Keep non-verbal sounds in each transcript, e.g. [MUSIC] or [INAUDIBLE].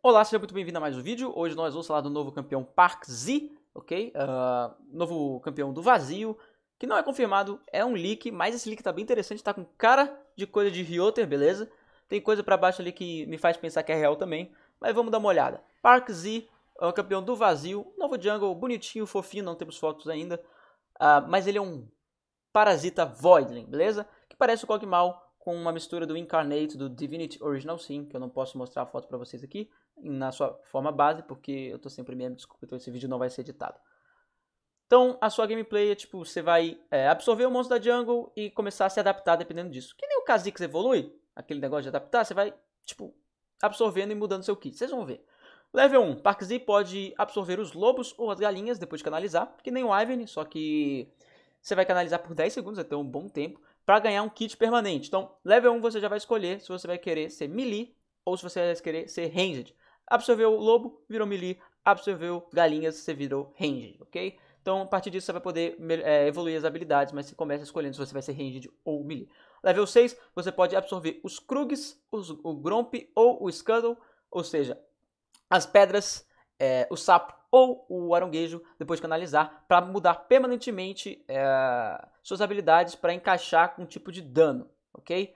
Olá, seja muito bem-vindo a mais um vídeo. Hoje nós vamos falar do novo campeão Park Z, ok? Uh, novo campeão do vazio, que não é confirmado, é um leak, mas esse leak tá bem interessante, tá com cara de coisa de Rioter, beleza? Tem coisa para baixo ali que me faz pensar que é real também, mas vamos dar uma olhada. Park Z, é o campeão do vazio, novo jungle, bonitinho, fofinho, não temos fotos ainda, uh, mas ele é um parasita Voidling, beleza? Que parece o Cogmal, com uma mistura do Incarnate do Divinity Original sim. que eu não posso mostrar a foto para vocês aqui, na sua forma base, porque eu tô sem Premiere, desculpa, então esse vídeo não vai ser editado. Então, a sua gameplay é tipo, você vai é, absorver o monstro da jungle e começar a se adaptar dependendo disso. Que nem o Kha'Zix evolui, aquele negócio de adaptar, você vai, tipo, absorvendo e mudando seu kit. Vocês vão ver. Level 1, Parkzy pode absorver os lobos ou as galinhas depois de canalizar, que nem o Ivern, só que você vai canalizar por 10 segundos, até um bom tempo, para ganhar um kit permanente. Então, level 1 você já vai escolher se você vai querer ser melee ou se você vai querer ser ranged. Absorveu o lobo, virou melee. Absorveu galinhas, você virou range, ok? Então, a partir disso, você vai poder é, evoluir as habilidades, mas você começa escolhendo se você vai ser ranged ou melee. Level 6, você pode absorver os Krugs, os, o Gromp ou o Scuttle, ou seja, as pedras, é, o sapo ou o aronguejo, depois de canalizar, para mudar permanentemente é, suas habilidades para encaixar com um tipo de dano, ok?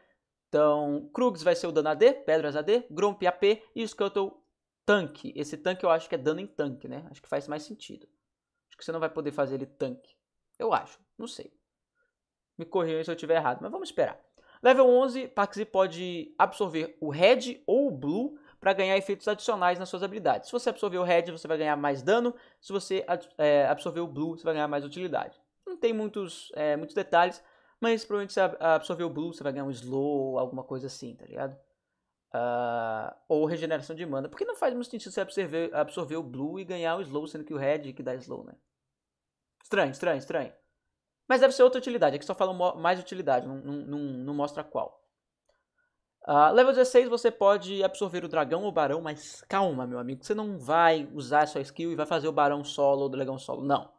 Então, Krugs vai ser o dano AD, Pedras AD, Gromp AP e Scuttle tanque. Esse tanque eu acho que é dano em tanque, né? Acho que faz mais sentido. Acho que você não vai poder fazer ele tanque. Eu acho, não sei. Me corrijam se eu estiver errado, mas vamos esperar. Level 11, Paxi pode absorver o Red ou o Blue para ganhar efeitos adicionais nas suas habilidades. Se você absorver o Red, você vai ganhar mais dano. Se você é, absorver o Blue, você vai ganhar mais utilidade. Não tem muitos, é, muitos detalhes, mas provavelmente se absorver o Blue, você vai ganhar um Slow, alguma coisa assim, tá ligado? Uh, ou regeneração de mana. Porque não faz muito sentido você absorver, absorver o blue e ganhar o slow, sendo que o red que dá slow, né? Estranho, estranho, estranho. Mas deve ser outra utilidade. Aqui é só fala mais utilidade, não, não, não mostra qual. Uh, level 16 você pode absorver o dragão ou o barão, mas calma, meu amigo. Você não vai usar sua skill e vai fazer o barão solo ou o dragão solo, não.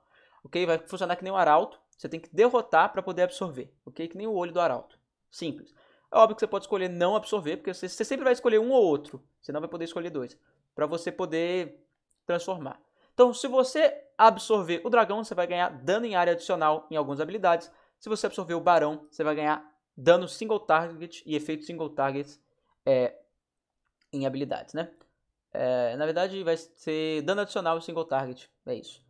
Ok? Vai funcionar que nem o arauto. Você tem que derrotar para poder absorver. Ok? Que nem o olho do arauto. Simples. É óbvio que você pode escolher não absorver, porque você, você sempre vai escolher um ou outro. Você não vai poder escolher dois. Para você poder transformar. Então, se você absorver o dragão, você vai ganhar dano em área adicional em algumas habilidades. Se você absorver o barão, você vai ganhar dano single target e efeito single target é, em habilidades, né? É, na verdade, vai ser dano adicional e single target. É isso.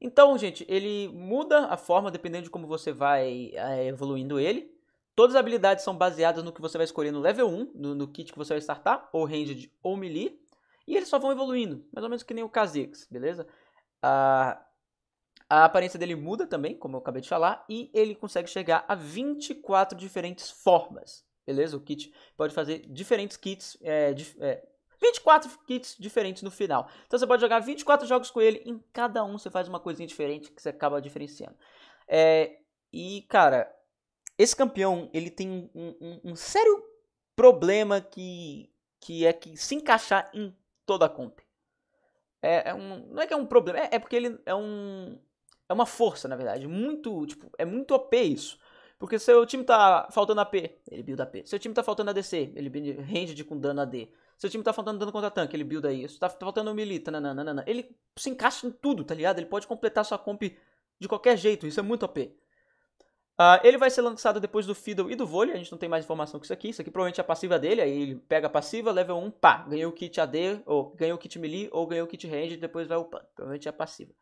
Então, gente, ele muda a forma dependendo de como você vai é, evoluindo ele. Todas as habilidades são baseadas no que você vai escolher no level 1, no, no kit que você vai startar, ou ranged ou melee. E eles só vão evoluindo, mais ou menos que nem o Kha'Zix, beleza? A, a aparência dele muda também, como eu acabei de falar, e ele consegue chegar a 24 diferentes formas, beleza? O kit pode fazer diferentes kits, é, dif é, 24 kits diferentes no final. Então você pode jogar 24 jogos com ele, em cada um você faz uma coisinha diferente que você acaba diferenciando. É, e, cara, esse campeão, ele tem um, um, um sério problema que, que é que se encaixar em toda a comp. É, é um, não é que é um problema, é, é porque ele é um, é uma força, na verdade. Muito, tipo, é muito OP isso. Porque seu time tá faltando AP, ele builda AP. Seu time tá faltando ADC, ele rende de com dano AD. Seu time tá faltando dano contra tanque, ele builda isso. Tá faltando milita, nananana. Ele se encaixa em tudo, tá ligado? Ele pode completar sua comp de qualquer jeito, isso é muito OP. Uh, ele vai ser lançado depois do Fiddle e do Vole. a gente não tem mais informação com isso aqui. Isso aqui provavelmente é a passiva dele, aí ele pega a passiva, level 1, pá, ganhou o kit AD, ou ganhou o kit melee, ou ganhou o kit range, depois vai upando. Provavelmente é a passiva.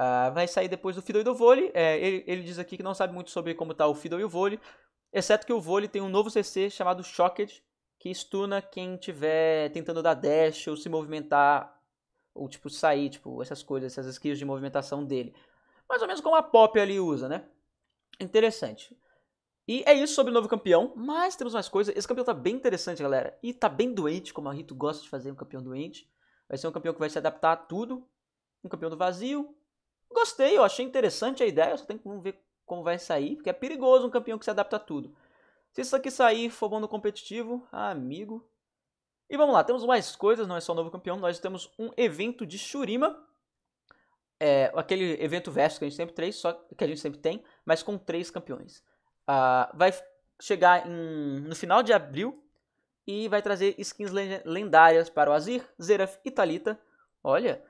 Uh, vai sair depois do Fiddle e do Vole. é, ele, ele, diz aqui que não sabe muito sobre como está o Fiddle e o Vole. exceto que o Vole tem um novo CC chamado Shocked, que stuna quem tiver tentando dar dash ou se movimentar, ou tipo sair, tipo essas coisas, essas skills de movimentação dele. Mais ou menos como a Pop ali usa, né? Interessante. E é isso sobre o novo campeão, mas temos mais coisas. Esse campeão tá bem interessante, galera. E tá bem doente, como a Rito gosta de fazer, um campeão doente. Vai ser um campeão que vai se adaptar a tudo. Um campeão do vazio. Gostei, eu achei interessante a ideia, só tem que ver como vai sair, porque é perigoso um campeão que se adapta a tudo. Se isso aqui sair for bom no competitivo, amigo. E vamos lá, temos mais coisas, não é só o novo campeão, nós temos um evento de Shurima, é, aquele evento verso que a gente sempre três, só que a gente sempre tem, mas com três campeões. Uh, vai chegar em, no final de abril e vai trazer skins lendárias para o Azir, Zeraf e Talita. Olha,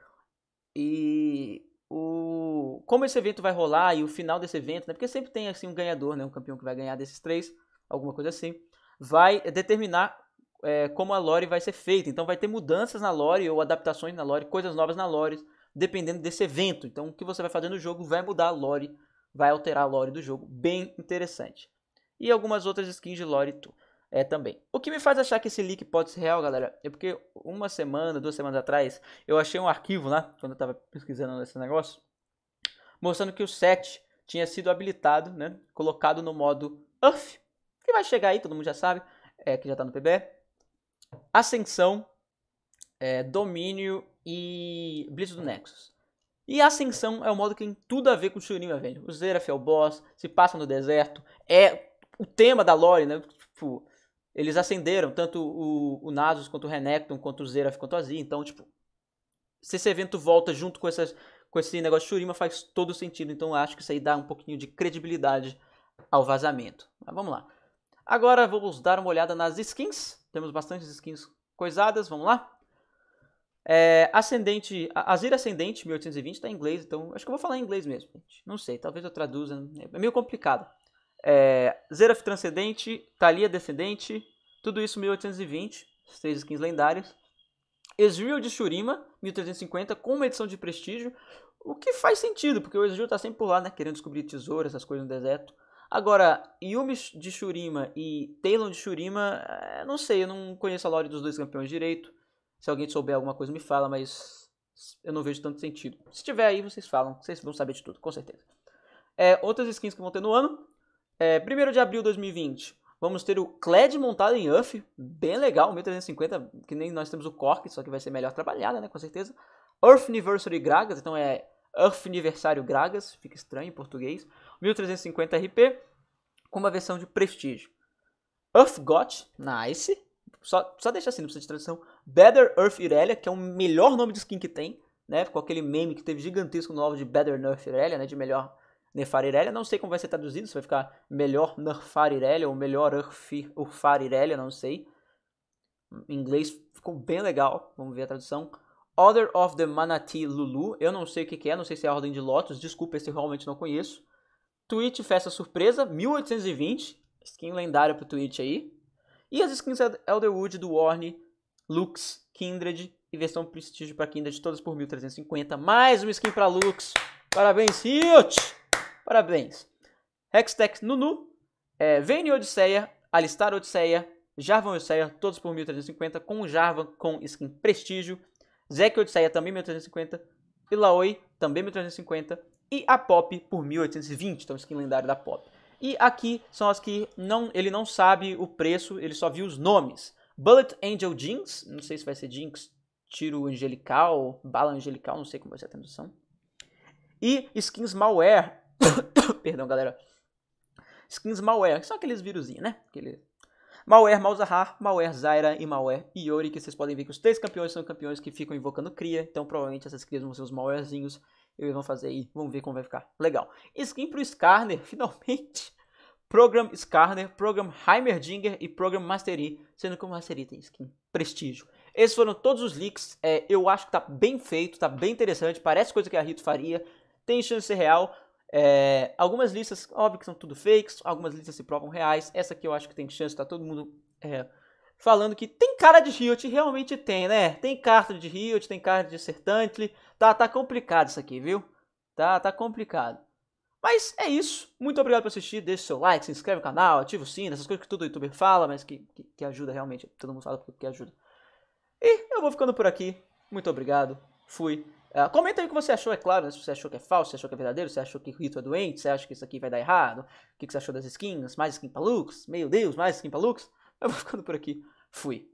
e o como esse evento vai rolar e o final desse evento, né? Porque sempre tem assim um ganhador, né? Um campeão que vai ganhar desses três, alguma coisa assim, vai determinar é, como a lore vai ser feita. Então vai ter mudanças na lore ou adaptações na lore, coisas novas na lore dependendo desse evento. Então, o que você vai fazer no jogo vai mudar a lore, vai alterar a lore do jogo. Bem interessante. E algumas outras skins de lore é, também. O que me faz achar que esse leak pode ser real, galera, é porque uma semana, duas semanas atrás, eu achei um arquivo lá, né, quando eu estava pesquisando esse negócio, mostrando que o set tinha sido habilitado, né, colocado no modo UF, que vai chegar aí, todo mundo já sabe, é, que já está no PB, Ascensão, é, Domínio e Blitz do Nexus. E Ascensão é um modo que tem tudo a ver com Churima velho. O Zeraf é o boss, se passa no deserto, é o tema da lore, né? Tipo, eles ascenderam, tanto o, o Nasus quanto o Renekton, quanto o Zeraf, quanto a Z. Então, tipo, se esse evento volta junto com, essas, com esse negócio de Shurima, faz todo sentido. Então, eu acho que isso aí dá um pouquinho de credibilidade ao vazamento. Mas vamos lá. Agora, vamos dar uma olhada nas skins. Temos bastantes skins coisadas, vamos lá? É, ascendente, Azir Ascendente 1820 está em inglês, então acho que eu vou falar em inglês mesmo, gente. Não sei, talvez eu traduza, né? é meio complicado. É, Zeraf Transcendente, Thalia Descendente, tudo isso 1820, as três skins lendárias. Ezreal de Shurima, 1350, com uma edição de prestígio, o que faz sentido, porque o Ezreal está sempre por lá, né, querendo descobrir tesouros, essas coisas no deserto. Agora, Yumi de Shurima e Talon de Shurima, é, não sei, eu não conheço a lore dos dois campeões direito. Se alguém souber alguma coisa, me fala, mas eu não vejo tanto sentido. Se tiver aí, vocês falam. Vocês vão saber de tudo, com certeza. É, outras skins que vão ter no ano. É, 1 de abril de 2020, vamos ter o Cled montado em UF. Bem legal, 1350, que nem nós temos o Cork, só que vai ser melhor trabalhada, né? Com certeza. Earth Anniversary Gragas, então é Earth Aniversário Gragas, fica estranho em português. 1350 RP, com uma versão de prestígio. Earth Got, nice. Só, só deixa assim, não precisa de tradução. Better Earth Irelia, que é o melhor nome de skin que tem, né? Com aquele meme que teve gigantesco no alvo de Better Earth Irelia, né? De melhor Nerfar Irelia. Não sei como vai ser traduzido, se vai ficar melhor Nerfar Irelia ou melhor Urfar Irelia, não sei. Em inglês ficou bem legal, vamos ver a tradução. Order of the Manatee Lulu, eu não sei o que, que é, não sei se é a Ordem de Lotus, desculpa, esse eu realmente não conheço. Twitch Festa Surpresa, 1820, skin lendária pro Twitch aí. E as skins Elderwood do Warne Lux, Kindred e versão Prestígio para Kindred, todas por 1.350. Mais uma skin para Lux. Parabéns, Hilt! Parabéns. Hextech Nunu, é, Vayne Odisseia, Alistar Odisseia, Jarvan Odisseia, todos por 1.350, com Jarvan com skin Prestígio. Zeke Odisseia também 1.350, Ilaoi também 1.350 e a Pop por 1.820, então skin lendária da Pop. E aqui são as que não, ele não sabe o preço, ele só viu os nomes. Bullet Angel Jinx, não sei se vai ser Jinx, tiro angelical, bala angelical, não sei como vai ser a tradução. E skins malware, [COUGHS] perdão galera, skins malware, que são aqueles vírusinhos, né? Aquele... Malware Malzahar, Malware Zaira e Malware Iori, que vocês podem ver que os três campeões são campeões que ficam invocando cria, então provavelmente essas crias vão ser os malwarezinhos, eles vão fazer aí, vamos ver como vai ficar. Legal. Skin pro Skarner, [LAUGHS] finalmente! Program Skarner, Program Heimerdinger e Program Mastery, sendo que o Mastery tem skin prestígio. Esses foram todos os leaks, é, eu acho que tá bem feito, tá bem interessante, parece coisa que a Rito faria, tem chance de ser real. É, algumas listas, óbvio que são tudo fakes, algumas listas se provam reais, essa aqui eu acho que tem chance, tá todo mundo é, falando que tem cara de Riot, realmente tem, né? Tem carta de Riot, tem carta de Sertantli, tá, tá complicado isso aqui, viu? Tá, tá complicado. Mas é isso. Muito obrigado por assistir. Deixe seu like, se inscreve no canal, ativa o sino, essas coisas que todo youtuber fala, mas que, que, que ajuda realmente. Todo mundo fala porque ajuda. E eu vou ficando por aqui. Muito obrigado. Fui. Uh, comenta aí o que você achou, é claro, né? se você achou que é falso, se você achou que é verdadeiro, se você achou que o Rito é doente, se você acha que isso aqui vai dar errado, o que, que você achou das skins, mais skin pra Lux, meu Deus, mais skin pra Lux. Eu vou ficando por aqui. Fui.